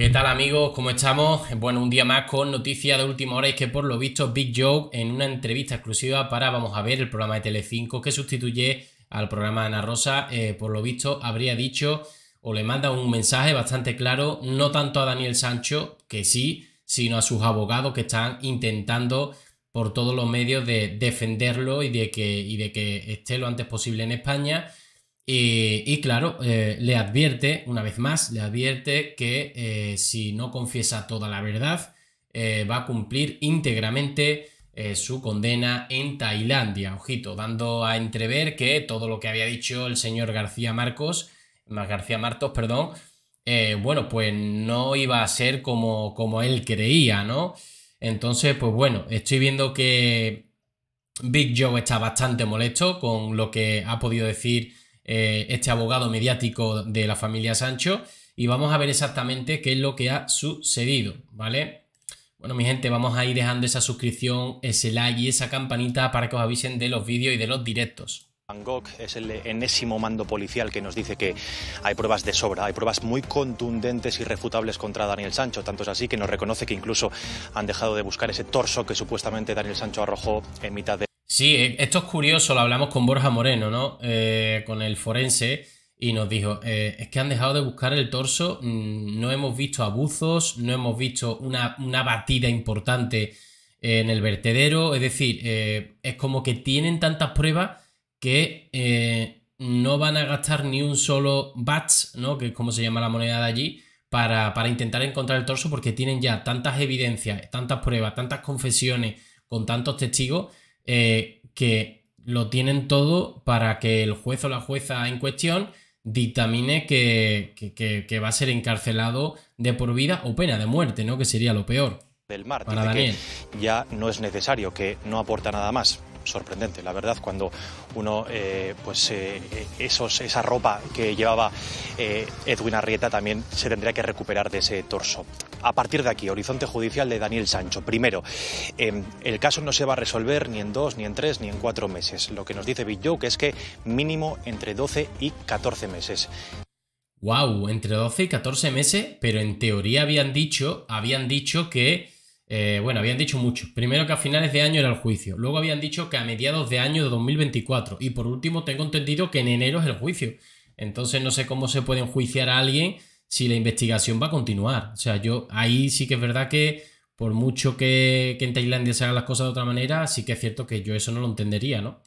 ¿Qué tal amigos? ¿Cómo estamos? Bueno, un día más con noticias de última hora y es que por lo visto Big Joe en una entrevista exclusiva para Vamos a ver el programa de Telecinco que sustituye al programa de Ana Rosa, eh, por lo visto habría dicho o le manda un mensaje bastante claro, no tanto a Daniel Sancho, que sí, sino a sus abogados que están intentando por todos los medios de defenderlo y de que, y de que esté lo antes posible en España. Y, claro, eh, le advierte, una vez más, le advierte que eh, si no confiesa toda la verdad, eh, va a cumplir íntegramente su condena en Tailandia. Ojito, dando a entrever que todo lo que había dicho el señor García Marcos, García Martos, perdón, bueno, pues no iba a ser como, como él creía, ¿no? Entonces, pues bueno, estoy viendo que Big Joe está bastante molesto con lo que ha podido decir eh, este abogado mediático de la familia Sancho y vamos a ver exactamente qué es lo que ha sucedido, ¿vale? Bueno, mi gente, vamos a ir dejando esa suscripción, ese like y esa campanita para que os avisen de los vídeos y de los directos. Gogh es el enésimo mando policial que nos dice que hay pruebas de sobra, hay pruebas muy contundentes y refutables contra Daniel Sancho, tanto es así que nos reconoce que incluso han dejado de buscar ese torso que supuestamente Daniel Sancho arrojó en mitad de... Sí, eh, esto es curioso, lo hablamos con Borja Moreno, ¿no? Eh, con el forense, y nos dijo, eh, es que han dejado de buscar el torso, mm, no hemos visto abuzos, no hemos visto una, batida importante en el vertedero, es decir, es como que tienen tantas pruebas que no van a gastar ni un solo bats, ¿no? Que es como se llama la moneda de allí, para, para, intentar encontrar el torso porque tienen ya tantas evidencias, tantas pruebas, tantas confesiones con tantos testigos eh, que lo tienen todo para que el juez o la jueza en cuestión dictamine que, va a ser encarcelado de por vida o pena de muerte, ¿no? Que sería lo peor. Del mar, ya no es necesario, que no aporta nada más sorprendente, la verdad, cuando uno, eh, pues eh, esa ropa que llevaba Edwin Arrieta también se tendría que recuperar de ese torso a partir de aquí, horizonte judicial de Daniel Sancho. Primero, em, el caso no se va a resolver ni en dos, ni en tres, ni en cuatro meses. Lo que nos dice Big Joke es que mínimo entre 12 y 14 meses. Wow, entre 12 y 14 meses, pero en teoría habían dicho, habían dicho que, eh, bueno, habían dicho mucho. Primero que a finales de año era el juicio, luego habían dicho que a mediados de año de 2024 y por último tengo entendido que en enero es el juicio. Entonces no sé cómo se puede enjuiciar a alguien si la investigación va a continuar. O sea, yo ahí sí que es verdad que por mucho que, en Tailandia se hagan las cosas de otra manera, sí que es cierto que yo eso no lo entendería, ¿no?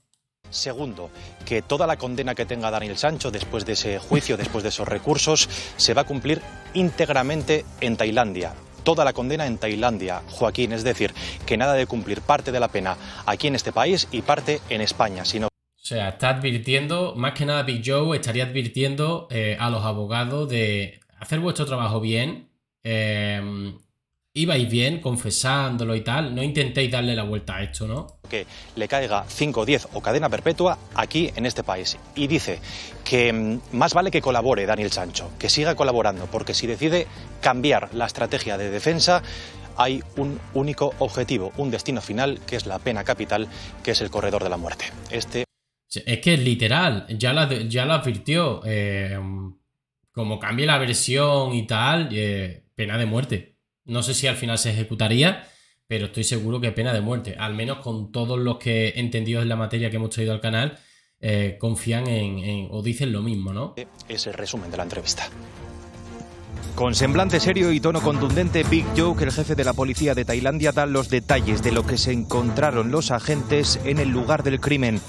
Segundo, que toda la condena que tenga Daniel Sancho después de ese juicio, después de esos recursos, se va a cumplir íntegramente en Tailandia. Toda la condena en Tailandia, Joaquín. Es decir, que nada de cumplir parte de la pena aquí en este país y parte en España, sino. O sea, está advirtiendo, más que nada Big Joe estaría advirtiendo eh, a los abogados de, hacer vuestro trabajo bien, eh, ibais bien confesándolo y tal, no intentéis darle la vuelta a esto, ¿no? Que le caiga 5, 10 o cadena perpetua aquí en este país. Y dice que em, más vale que colabore Daniel Sancho, que siga colaborando, porque si decide cambiar la estrategia de defensa, hay un único objetivo, un destino final, que es la pena capital, que es el corredor de la muerte. Este... Es que literal, ya la, ya la advirtió. Em, como cambie la versión y tal, eh, pena de muerte. No sé si al final se ejecutaría, pero estoy seguro que pena de muerte. Al menos con todos los que entendidos en la materia que hemos traído al canal, eh, confían en, o dicen lo mismo, ¿no? Es el resumen de la entrevista. Con semblante serio y tono contundente, Big Joke, el jefe de la policía de Tailandia, da los detalles de lo que se encontraron los agentes en el lugar del crimen.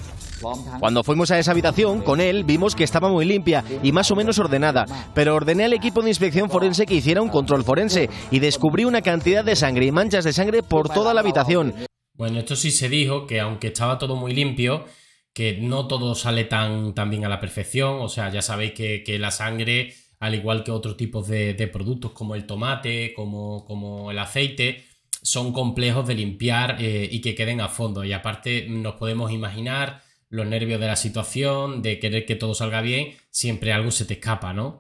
Cuando fuimos a esa habitación con él, vimos que estaba muy limpia y más o menos ordenada, pero ordené al equipo de inspección forense que hiciera un control forense y descubrí una cantidad de sangre y manchas de sangre por toda la habitación. Bueno, esto sí se dijo que aunque estaba todo muy limpio, que no todo sale tan, tan bien a la perfección, o sea, ya sabéis que, la sangre, al igual que otros tipos de, productos como el tomate, como, como el aceite, son complejos de limpiar eh, y que queden a fondo. Y aparte nos podemos imaginar los nervios de la situación, de querer que todo salga bien, siempre algo se te escapa, ¿no?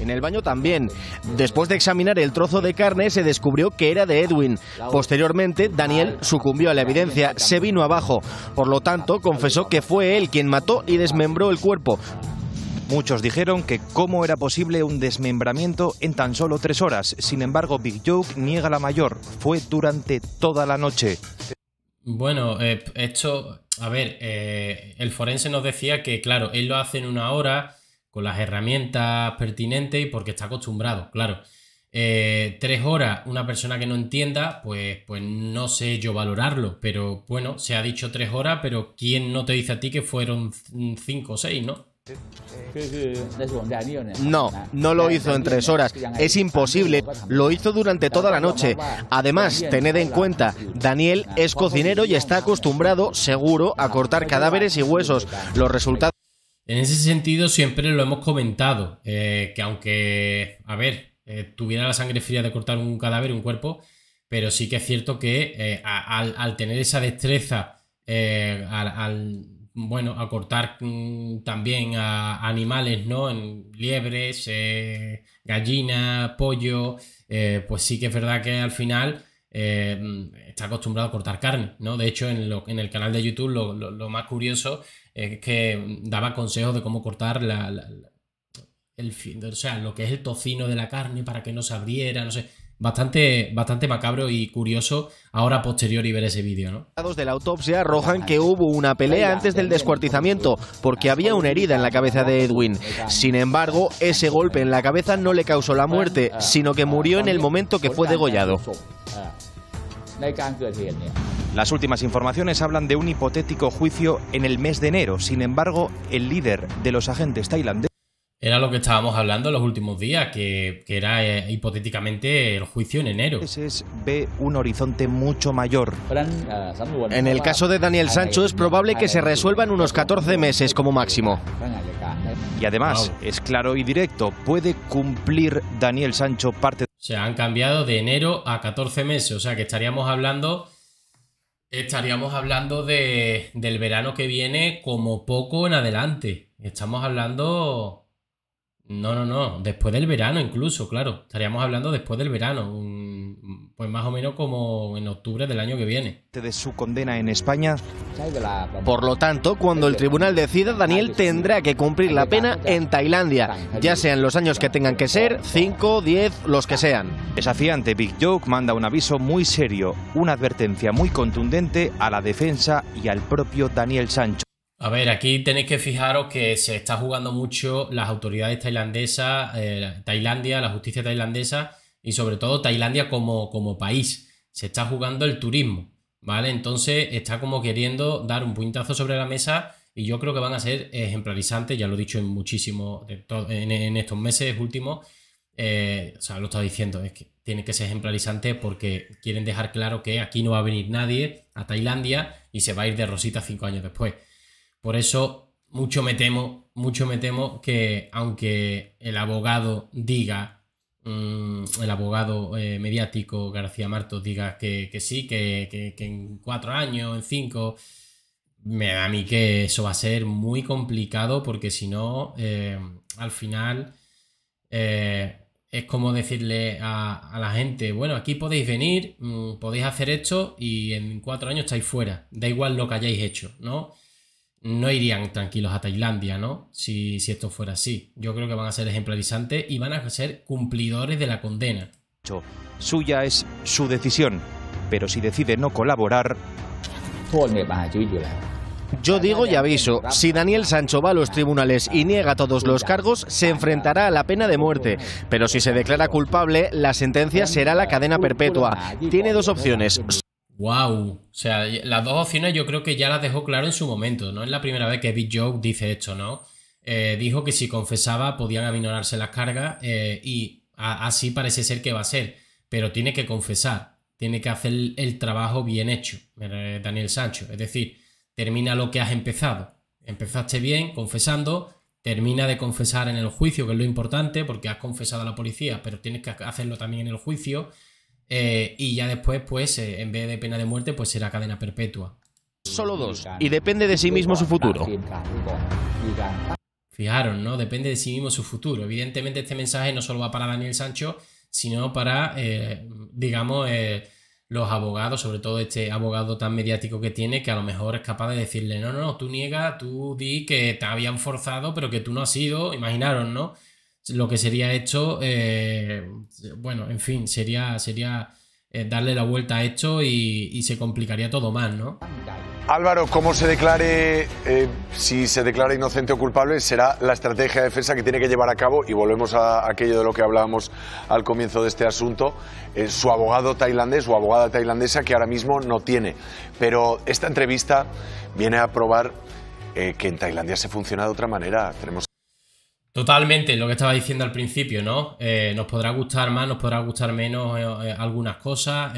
En el baño también. Después de examinar el trozo de carne se descubrió que era de Edwin. Posteriormente, Daniel sucumbió a la evidencia, se vino abajo. Por lo tanto, confesó que fue él quien mató y desmembró el cuerpo. Muchos dijeron que cómo era posible un desmembramiento en tan solo tres horas. Sin embargo, Big Joke niega la mayor. Fue durante toda la noche. Bueno, eh, esto a ver, eh, el forense nos decía que, claro, él lo hace en una hora con las herramientas pertinentes y porque está acostumbrado, claro. Eh, tres horas, una persona que no entienda, pues, pues no sé yo valorarlo, pero bueno, se ha dicho tres horas, pero ¿quién no te dice a ti que fueron cinco o seis, no? No, no lo hizo en tres horas. Es imposible. Lo hizo durante toda la noche. Además, tened en cuenta, Daniel es cocinero y está acostumbrado, seguro, a cortar cadáveres y huesos. Los resultados... En ese sentido, siempre lo hemos comentado, eh, que aunque, a ver, eh, tuviera la sangre fría de cortar un cadáver, un cuerpo, pero sí que es cierto que eh, al, tener esa destreza, al bueno, a cortar mm, también a, animales, ¿no? En liebres, eh, gallinas, pollo, eh, pues sí que es verdad que al final eh, mm, está acostumbrado a cortar carne, ¿no? De hecho, en, en el canal de YouTube lo, más curioso es que daba consejos de cómo cortar la, o sea, lo que es el tocino de la carne para que no se abriera, no sé bastante, bastante macabro y curioso ahora posterior y ver ese vídeo, ¿no? Datos de la autopsia arrojan que hubo una pelea antes del descuartizamiento porque había una herida en la cabeza de Edwin. Sin embargo, ese golpe en la cabeza no le causó la muerte, sino que murió en el momento que fue degollado. Las últimas informaciones hablan de un hipotético juicio en el mes de enero. Sin embargo, el líder de los agentes tailandeses era lo que estábamos hablando en los últimos días, que, era eh, hipotéticamente el juicio en enero. ve un horizonte mucho mayor. Ah, en el caso de Daniel Sancho es probable que se resuelvan unos 14 meses como máximo. Y además, es claro y directo, puede cumplir Daniel Sancho parte... O sea, han cambiado de enero a 14 meses, o sea que estaríamos hablando... Estaríamos hablando de, del verano que viene como poco en adelante. Estamos hablando no, no, no. Después del verano, incluso, claro. Estaríamos hablando después del verano. pues más o menos como en octubre del año que viene. Este de su condena en España. Por lo tanto, cuando el este tribunal decida, Daniel tendrá que cumplir la pena en Tailandia, ya sean los años que tengan que ser, 5, 10, los que sean. Desafiante, Big Joke manda un aviso muy serio, una advertencia muy contundente a la defensa y al propio Daniel Sancho. A ver, aquí tenéis que fijaros que se está jugando mucho las autoridades tailandesas, eh, Tailandia, la justicia tailandesa y sobre todo Tailandia como, como país. Se está jugando el turismo, ¿vale? Entonces está como queriendo dar un puntazo sobre la mesa y yo creo que van a ser ejemplarizantes, ya lo he dicho en muchísimo, en, estos meses últimos, eh, o sea, lo está diciendo, es que tiene que ser ejemplarizante porque quieren dejar claro que aquí no va a venir nadie a Tailandia y se va a ir de Rosita cinco años después. Por eso, mucho me temo, mucho me temo que aunque el abogado diga, mm, el abogado eh, mediático García Marto, diga que, sí, que, en cuatro años, en cinco, me da a mí que eso va a ser muy complicado porque si no, eh, al final eh, es como decirle a, la gente, bueno, aquí podéis venir, mm, podéis hacer esto y en cuatro años estáis fuera, da igual lo que hayáis hecho, ¿no? no irían tranquilos a Tailandia, ¿no? Si, si esto fuera así. Yo creo que van a ser ejemplarizantes y van a ser cumplidores de la condena. Suya es su decisión, pero si decide no colaborar... Yo digo y aviso, si Daniel Sancho va a los tribunales y niega todos los cargos, se enfrentará a la pena de muerte, pero si se declara culpable, la sentencia será la cadena perpetua. Tiene dos opciones. Wow, o sea, las dos opciones yo creo que ya las dejó claro en su momento, no es la primera vez que Big Joe dice esto, ¿no? Eh, dijo que si confesaba podían aminorarse las cargas eh, y así parece ser que va a ser, pero tiene que confesar, tiene que hacer el, trabajo bien hecho, eh, Daniel Sancho, es decir, termina lo que has empezado, empezaste bien confesando, termina de confesar en el juicio, que es lo importante, porque has confesado a la policía, pero tienes que hacerlo también en el juicio eh, y ya después, pues, eh, en vez de pena de muerte, pues será cadena perpetua. Solo dos. Y depende de sí mismo su futuro. Fijaron, ¿no? Depende de sí mismo su futuro. Evidentemente este mensaje no solo va para Daniel Sancho, sino para, eh, digamos, los abogados, sobre todo este abogado tan mediático que tiene, que a lo mejor es capaz de decirle, no, no, no, tú niega, tú di que te habían forzado, pero que tú no has sido, imaginaron, ¿no? lo que sería hecho, eh, bueno, en fin, sería, sería eh, darle la vuelta a esto y, se complicaría todo más, ¿no? Álvaro, ¿cómo se declare, eh, si se declara inocente o culpable, será la estrategia de defensa que tiene que llevar a cabo? Y volvemos a aquello de lo que hablábamos al comienzo de este asunto, su abogado tailandés o abogada tailandesa que ahora mismo no tiene. Pero esta entrevista viene a probar que en Tailandia se funciona de otra manera. Tenemos Totalmente, lo que estaba diciendo al principio, ¿no? Eh, nos podrá gustar más, nos podrá gustar menos eh, eh, algunas cosas,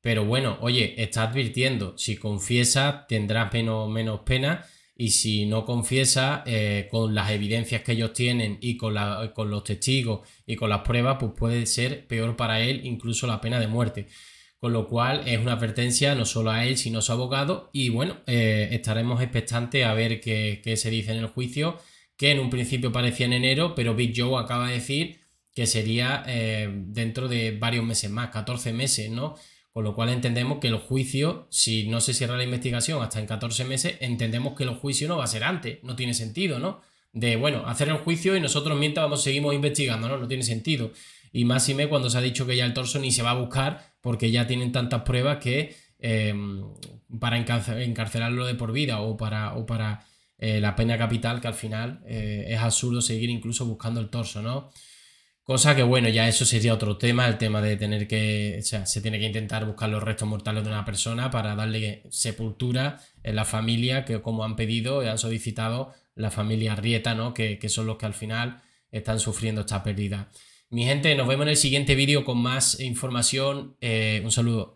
pero bueno, oye, está advirtiendo, si confiesa tendrás menos, menos pena y si no confiesa con las evidencias que ellos tienen y con, los testigos y con las pruebas, pues puede ser peor para él incluso la pena de muerte. Con lo cual es una advertencia no solo a él, sino a su abogado y bueno, estaremos expectantes a ver qué, qué se dice en el juicio que en un principio parecía en enero, pero Big Joe acaba de decir que sería eh, dentro de varios meses más, 14 meses, ¿no? Con lo cual entendemos que el juicio, si no se cierra la investigación hasta en 14 meses, entendemos que el juicio no va a ser antes, no tiene sentido, ¿no? De, bueno, hacer el juicio y nosotros mientras vamos, seguimos investigando, ¿no? No tiene sentido. Y más y me cuando se ha dicho que ya el torso ni se va a buscar porque ya tienen tantas pruebas que em, para encarcelarlo de por vida o para, o para eh, la pena capital, que al final eh, es absurdo seguir incluso buscando el torso, ¿no? Cosa que, bueno, ya eso sería otro tema, el tema de tener que, o sea, se tiene que intentar buscar los restos mortales de una persona para darle sepultura en la familia, que como han pedido y han solicitado la familia Rieta, ¿no? Que, son los que al final están sufriendo esta pérdida. Mi gente, nos vemos en el siguiente vídeo con más información. Eh, un saludo.